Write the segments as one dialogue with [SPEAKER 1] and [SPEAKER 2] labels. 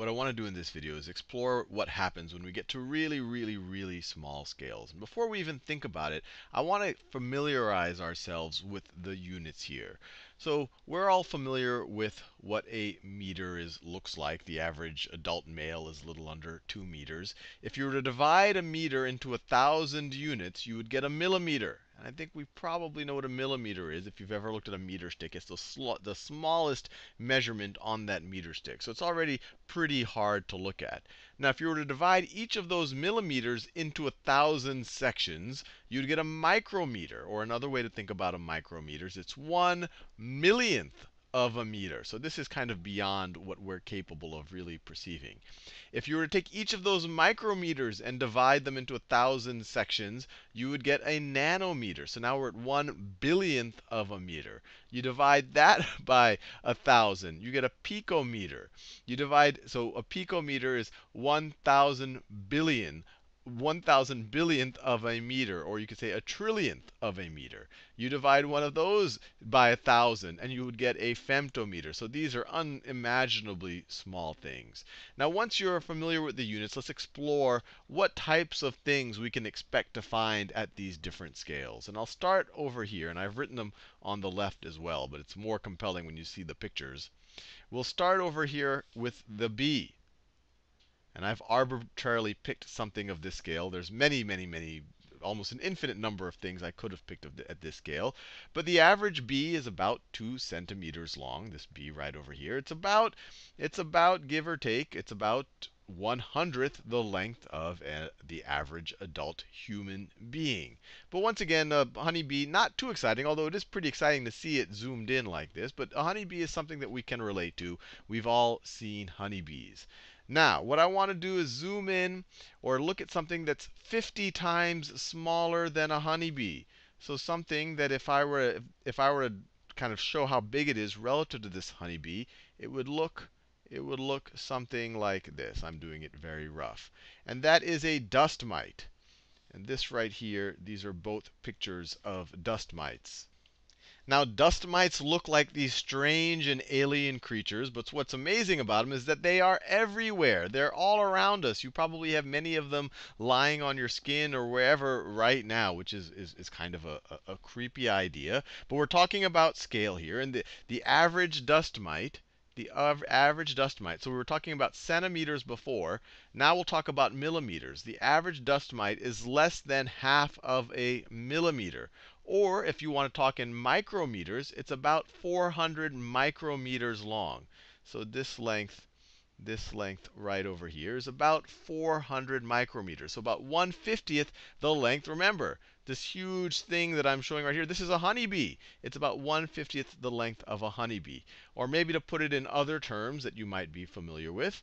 [SPEAKER 1] What I want to do in this video is explore what happens when we get to really, really, really small scales. And before we even think about it, I want to familiarize ourselves with the units here. So we're all familiar with what a meter is looks like. The average adult male is a little under 2 meters. If you were to divide a meter into a 1,000 units, you would get a millimeter. And I think we probably know what a millimeter is. If you've ever looked at a meter stick, it's the, the smallest measurement on that meter stick. So it's already pretty hard to look at. Now, if you were to divide each of those millimeters into a thousand sections, you'd get a micrometer. Or another way to think about a micrometer is it's one millionth of a meter. So this is kind of beyond what we're capable of really perceiving. If you were to take each of those micrometers and divide them into a thousand sections, you would get a nanometer. So now we're at one billionth of a meter. You divide that by a thousand, you get a picometer. You divide, so a picometer is 1,000 billion one thousand billionth of a meter, or you could say a trillionth of a meter. You divide one of those by a thousand, and you would get a femtometer. So these are unimaginably small things. Now, once you're familiar with the units, let's explore what types of things we can expect to find at these different scales. And I'll start over here, and I've written them on the left as well, but it's more compelling when you see the pictures. We'll start over here with the b. And I've arbitrarily picked something of this scale. There's many, many, many, almost an infinite number of things I could have picked at this scale. But the average B is about 2 centimeters long, this B right over here. It's about, it's about give or take, it's about one hundredth the length of a, the average adult human being. But once again, a honeybee, not too exciting, although it is pretty exciting to see it zoomed in like this. But a honeybee is something that we can relate to. We've all seen honeybees. Now, what I want to do is zoom in or look at something that's 50 times smaller than a honeybee. So something that if I were if I were to kind of show how big it is relative to this honeybee, it would look it would look something like this. I'm doing it very rough. And that is a dust mite. And this right here, these are both pictures of dust mites. Now, dust mites look like these strange and alien creatures, but what's amazing about them is that they are everywhere. They're all around us. You probably have many of them lying on your skin or wherever right now, which is, is, is kind of a, a, a creepy idea. But we're talking about scale here. And the, the average dust mite the average dust mite. So we were talking about centimeters before. Now we'll talk about millimeters. The average dust mite is less than half of a millimeter, or if you want to talk in micrometers, it's about 400 micrometers long. So this length, this length right over here is about 400 micrometers. So about 1 50th the length. Remember, this huge thing that I'm showing right here, this is a honeybee. It's about 1 50th the length of a honeybee. Or maybe to put it in other terms that you might be familiar with,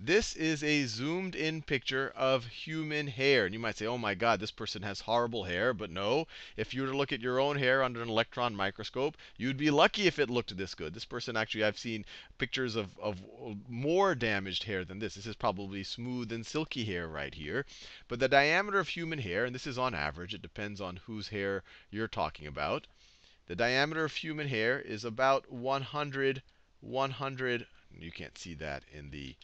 [SPEAKER 1] this is a zoomed in picture of human hair. And you might say, oh my God, this person has horrible hair. But no, if you were to look at your own hair under an electron microscope, you'd be lucky if it looked this good. This person actually, I've seen pictures of, of more damaged hair than this. This is probably smooth and silky hair right here. But the diameter of human hair, and this is on average, it depends on whose hair you're talking about. The diameter of human hair is about 100, 100, you can't see that in the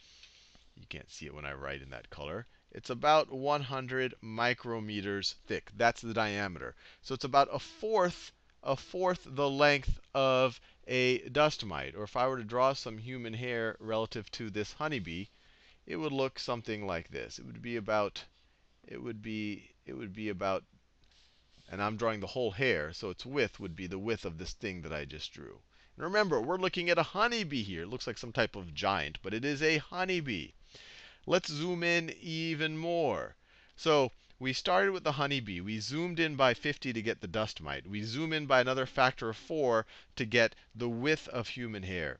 [SPEAKER 1] you can't see it when I write in that color. It's about 100 micrometers thick. That's the diameter. So it's about a fourth, a fourth the length of a dust mite. Or if I were to draw some human hair relative to this honeybee, it would look something like this. It would be about, it would be, it would be about, and I'm drawing the whole hair, so its width would be the width of this thing that I just drew. And remember, we're looking at a honeybee here. It looks like some type of giant, but it is a honeybee. Let's zoom in even more. So we started with the honeybee. We zoomed in by 50 to get the dust mite. We zoom in by another factor of 4 to get the width of human hair.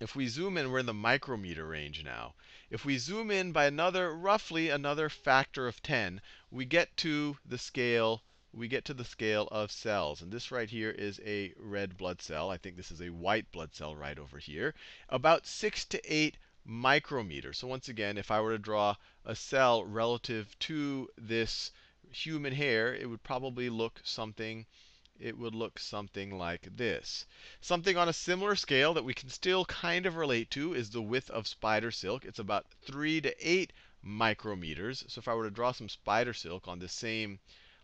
[SPEAKER 1] If we zoom in, we're in the micrometer range now. If we zoom in by another, roughly another factor of 10, we get to the scale, we get to the scale of cells. And this right here is a red blood cell. I think this is a white blood cell right over here. About six to eight micrometers. So once again, if I were to draw a cell relative to this human hair, it would probably look something it would look something like this. Something on a similar scale that we can still kind of relate to is the width of spider silk. It's about 3 to 8 micrometers. So if I were to draw some spider silk on the same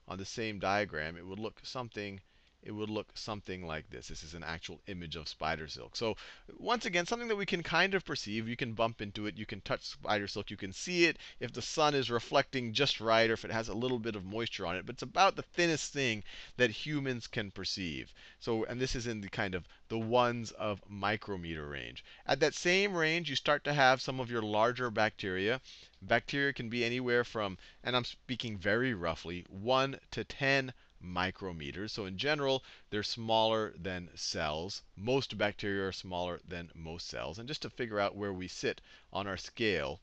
[SPEAKER 1] on the same diagram, it would look something it would look something like this. This is an actual image of spider silk. So once again, something that we can kind of perceive. You can bump into it. You can touch spider silk. You can see it if the sun is reflecting just right or if it has a little bit of moisture on it. But it's about the thinnest thing that humans can perceive. So, and this is in the kind of the ones of micrometer range. At that same range, you start to have some of your larger bacteria. Bacteria can be anywhere from, and I'm speaking very roughly, 1 to 10 micrometers. So in general, they're smaller than cells. Most bacteria are smaller than most cells. And just to figure out where we sit on our scale,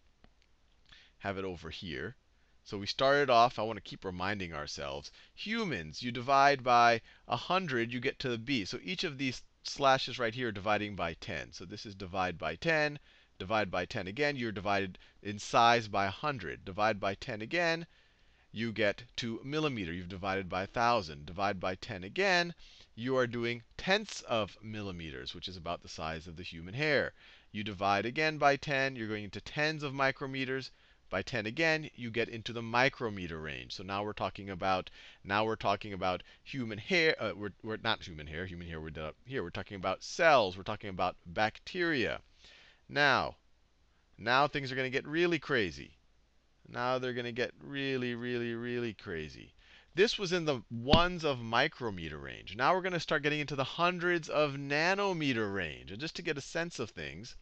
[SPEAKER 1] have it over here. So we started off, I want to keep reminding ourselves, humans, you divide by 100, you get to the b. So each of these slashes right here dividing by 10. So this is divide by 10, divide by 10 again. You're divided in size by 100. Divide by 10 again, you get to millimeter. You've divided by 1,000. Divide by 10 again, you are doing tenths of millimeters, which is about the size of the human hair. You divide again by 10, you're going into tens of micrometers. By 10 again, you get into the micrometer range. So now we're talking about now we're talking about human hair. Uh, we're, we're not human hair. Human hair we're done up here. We're talking about cells. We're talking about bacteria. Now, now things are going to get really crazy. Now they're going to get really, really, really crazy. This was in the ones of micrometer range. Now we're going to start getting into the hundreds of nanometer range. And just to get a sense of things,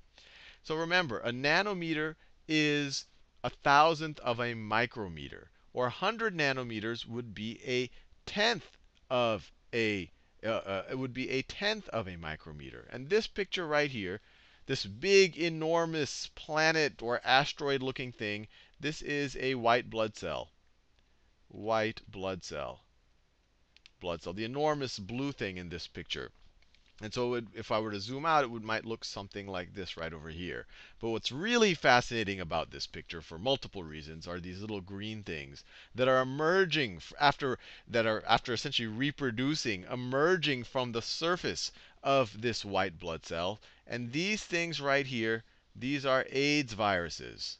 [SPEAKER 1] so remember, a nanometer is a thousandth of a micrometer, or 100 nanometers would be a tenth of a uh, uh, it would be a tenth of a micrometer. And this picture right here this big, enormous planet or asteroid looking thing, this is a white blood cell. White blood cell. Blood cell. The enormous blue thing in this picture. And so would, if I were to zoom out, it would, might look something like this right over here. But what's really fascinating about this picture, for multiple reasons, are these little green things that are emerging after that are after essentially reproducing, emerging from the surface of this white blood cell. And these things right here, these are AIDS viruses.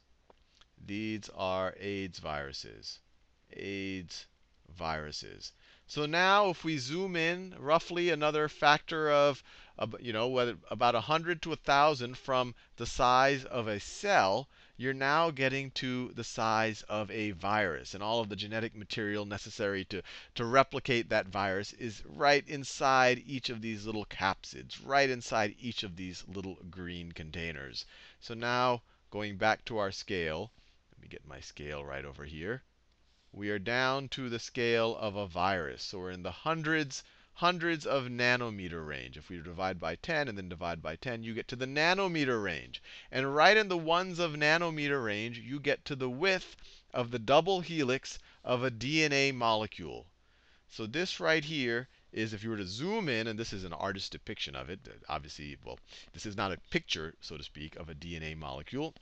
[SPEAKER 1] These are AIDS viruses. AIDS viruses. So now if we zoom in roughly another factor of, you know, about 100 to 1,000 from the size of a cell, you're now getting to the size of a virus. And all of the genetic material necessary to, to replicate that virus is right inside each of these little capsids, right inside each of these little green containers. So now, going back to our scale, let me get my scale right over here. We are down to the scale of a virus. So we're in the hundreds hundreds of nanometer range. If we divide by 10 and then divide by 10, you get to the nanometer range. And right in the ones of nanometer range, you get to the width of the double helix of a DNA molecule. So this right here is if you were to zoom in, and this is an artist's depiction of it, obviously, well, this is not a picture, so to speak, of a DNA molecule,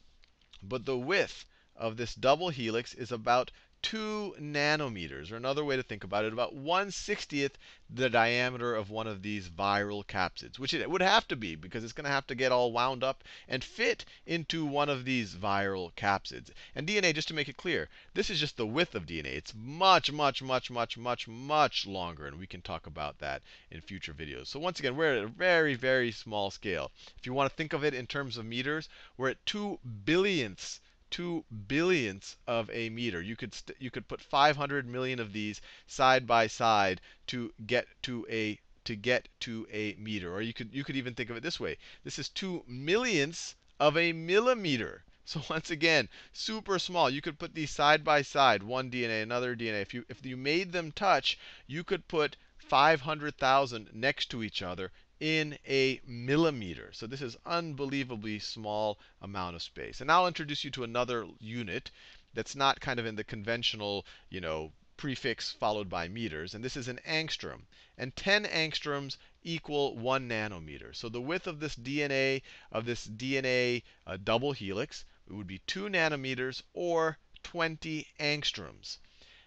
[SPEAKER 1] but the width of this double helix is about two nanometers, or another way to think about it, about 1 60th the diameter of one of these viral capsids, which it would have to be because it's going to have to get all wound up and fit into one of these viral capsids. And DNA, just to make it clear, this is just the width of DNA. It's much, much, much, much, much, much longer, and we can talk about that in future videos. So once again, we're at a very, very small scale. If you want to think of it in terms of meters, we're at two billionths two billionths of a meter. You could, you could put 500 million of these side by side to get to a to get to a meter. Or you could you could even think of it this way. This is two millionths of a millimeter. So once again, super small. You could put these side by side, one DNA, another DNA. If you if you made them touch, you could put 500,000 next to each other in a millimeter. So this is unbelievably small amount of space. And I'll introduce you to another unit that's not kind of in the conventional, you know, prefix followed by meters. And this is an angstrom. And 10 angstroms equal 1 nanometer. So the width of this DNA, of this DNA uh, double helix, it would be 2 nanometers or 20 angstroms.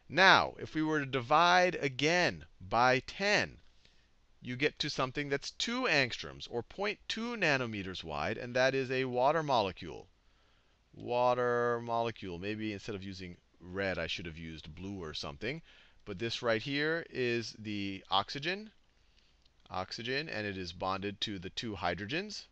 [SPEAKER 1] Now, if we were to divide again by 10, you get to something that's 2 angstroms or 0.2 nanometers wide, and that is a water molecule. Water molecule. Maybe instead of using red, I should have used blue or something. But this right here is the oxygen, oxygen, and it is bonded to the two hydrogens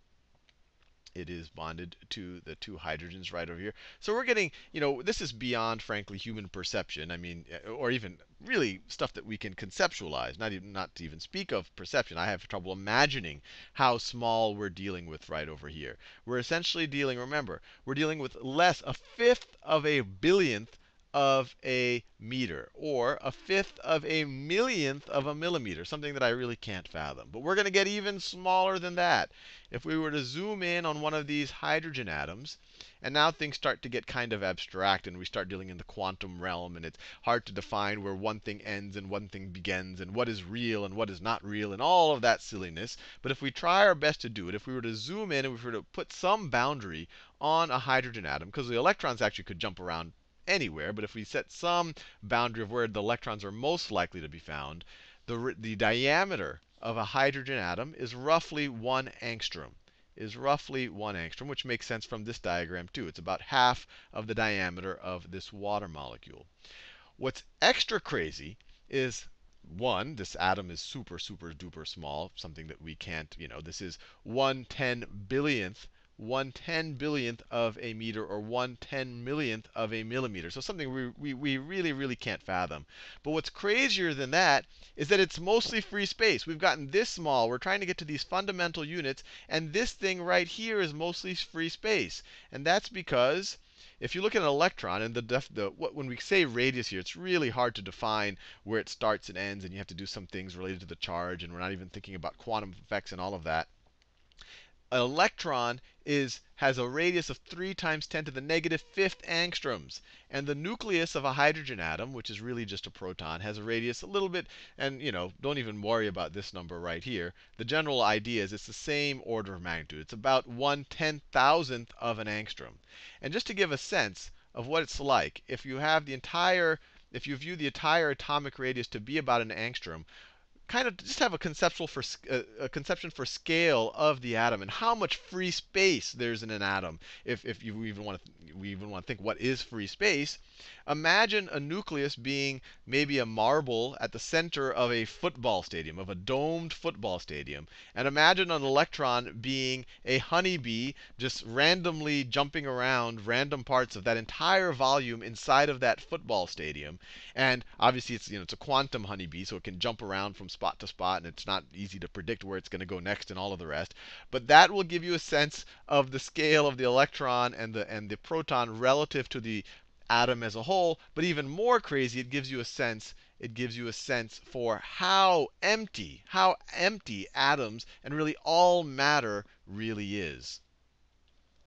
[SPEAKER 1] it is bonded to the two hydrogens right over here. So we're getting, you know, this is beyond, frankly, human perception. I mean, uh, or even really stuff that we can conceptualize, not even not to even speak of perception. I have trouble imagining how small we're dealing with right over here. We're essentially dealing, remember, we're dealing with less, a fifth of a billionth of a meter or a fifth of a millionth of a millimeter, something that I really can't fathom. But we're going to get even smaller than that if we were to zoom in on one of these hydrogen atoms. And now things start to get kind of abstract and we start dealing in the quantum realm and it's hard to define where one thing ends and one thing begins and what is real and what is not real and all of that silliness. But if we try our best to do it, if we were to zoom in and we were to put some boundary on a hydrogen atom, because the electrons actually could jump around anywhere, but if we set some boundary of where the electrons are most likely to be found, the, the diameter of a hydrogen atom is roughly one angstrom, is roughly one angstrom, which makes sense from this diagram too. It's about half of the diameter of this water molecule. What's extra crazy is one, this atom is super, super duper small, something that we can't, you know, this is one ten billionth one ten billionth of a meter or one ten millionth of a millimeter. So something we, we, we really, really can't fathom. But what's crazier than that is that it's mostly free space. We've gotten this small. We're trying to get to these fundamental units. And this thing right here is mostly free space. And that's because if you look at an electron, and the, def, the what, when we say radius here, it's really hard to define where it starts and ends, and you have to do some things related to the charge, and we're not even thinking about quantum effects and all of that an electron is has a radius of 3 times 10 to the negative fifth angstroms. And the nucleus of a hydrogen atom, which is really just a proton, has a radius a little bit, and you know, don't even worry about this number right here. The general idea is it's the same order of magnitude. It's about 1 ten thousandth of an angstrom. And just to give a sense of what it's like, if you have the entire, if you view the entire atomic radius to be about an angstrom, kind of just have a conceptual for uh, a conception for scale of the atom and how much free space there's in an atom. If, if you even want to, we even want to think what is free space, imagine a nucleus being maybe a marble at the center of a football stadium, of a domed football stadium, and imagine an electron being a honeybee just randomly jumping around random parts of that entire volume inside of that football stadium. And obviously it's you know it's a quantum honeybee, so it can jump around from spot to spot, and it's not easy to predict where it's going to go next and all of the rest. But that will give you a sense of the scale of the electron and the, and the proton relative to the atom as a whole. But even more crazy, it gives you a sense it gives you a sense for how empty, how empty atoms and really all matter really is.